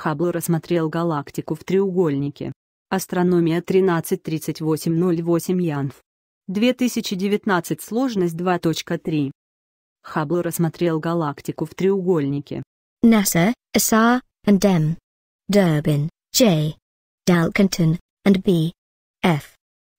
Хаббл рассмотрел галактику в треугольнике. Астрономия 133808 янв. 2019 сложность 2.3. Хаббл рассмотрел галактику в треугольнике. NASA, SR, and M. Durbin, J. Dalkington, and B. F.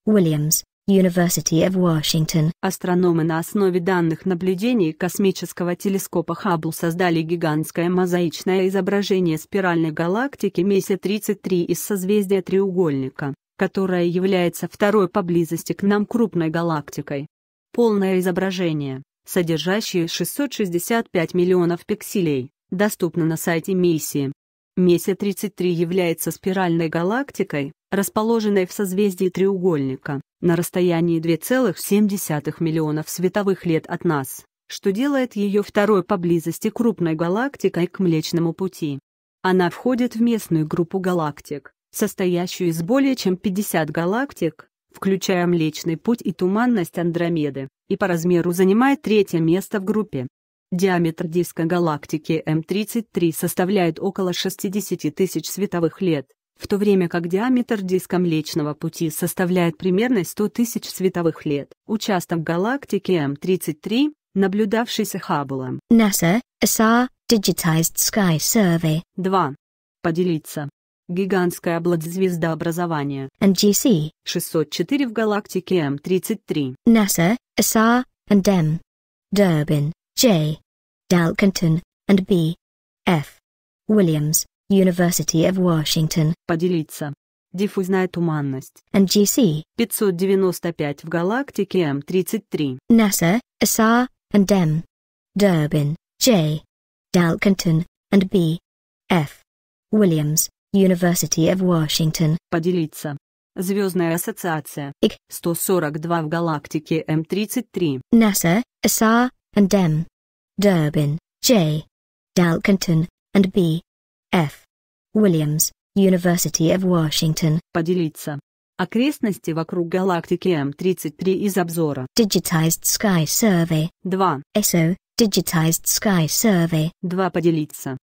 Williams. University of Washington. Астрономы на основе данных наблюдений космического телескопа Хаббл создали гигантское мозаичное изображение спиральной галактики Месси 33 из созвездия треугольника, которая является второй поблизости к нам крупной галактикой. Полное изображение, содержащее 665 миллионов пикселей, доступно на сайте миссии. Месси 33 является спиральной галактикой, расположенной в созвездии треугольника, на расстоянии 2,7 миллионов световых лет от нас, что делает ее второй по близости крупной галактикой к Млечному Пути. Она входит в местную группу галактик, состоящую из более чем 50 галактик, включая Млечный Путь и туманность Андромеды, и по размеру занимает третье место в группе. Диаметр диска галактики М33 составляет около 60 тысяч световых лет, в то время как диаметр диска Млечного Пути составляет примерно 100 тысяч световых лет. Участок галактики М33, наблюдавшийся Хабблом. NASA, ESA, Digitized Sky Survey. 2. Поделиться. Гигантское облако-звездообразование. NGC. 604 в галактике М33. NASA, ESA, and M. Durbin, J. Dalkinton, and B. F. Williams. University of Washington. Поделиться. Диффузная туманность. NGC. 595 в галактике М33. NASA, SR, and M. Durbin, J. Dalkinton, and B. F. Williams, University of Washington. Поделиться. Звездная ассоциация. ИК. 142 в галактике М33. NASA, SR, and M. Durbin, J. Dalkinton, and B. F. Williams, University of Washington. Поделиться. Окрестности вокруг галактики М33 из обзора. Digitized Sky Survey. 2. SO, Digitized Sky Survey. 2. Поделиться.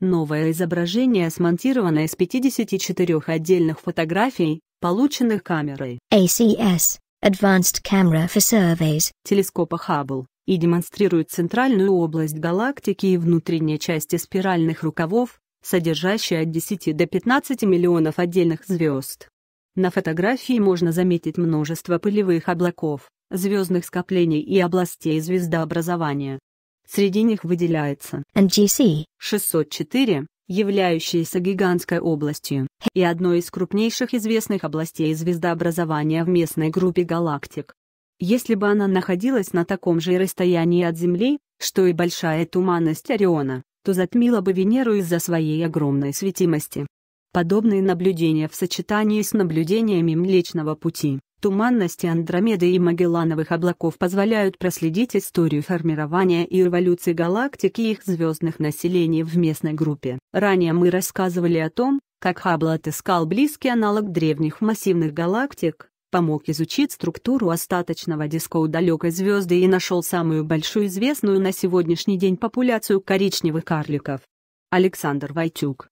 Новое изображение смонтировано из 54 отдельных фотографий, полученных камерой ACS Advanced Camera for Surveys телескопа Хаббл и демонстрирует центральную область галактики и внутренние части спиральных рукавов, содержащий от 10 до 15 миллионов отдельных звезд. На фотографии можно заметить множество пылевых облаков, звездных скоплений и областей звездообразования. Среди них выделяется NGC 604, являющаяся гигантской областью, и одной из крупнейших известных областей звездообразования в местной группе галактик. Если бы она находилась на таком же расстоянии от Земли, что и большая туманность Ориона, то затмила бы Венеру из-за своей огромной светимости. Подобные наблюдения в сочетании с наблюдениями Млечного Пути, туманности Андромеды и Магеллановых облаков позволяют проследить историю формирования и эволюции галактик и их звездных населений в местной группе. Ранее мы рассказывали о том, как Хаббл отыскал близкий аналог древних массивных галактик, помог изучить структуру остаточного диска далекой звезды и нашел самую большую известную на сегодняшний день популяцию коричневых карликов. Александр Войтюк